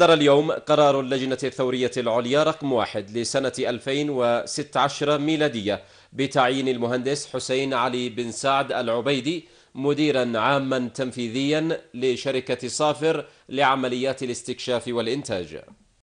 صدر اليوم قرار اللجنة الثورية العليا رقم واحد لسنة 2016 ميلادية بتعيين المهندس حسين علي بن سعد العبيدي مديرا عاما تنفيذيا لشركة صافر لعمليات الاستكشاف والإنتاج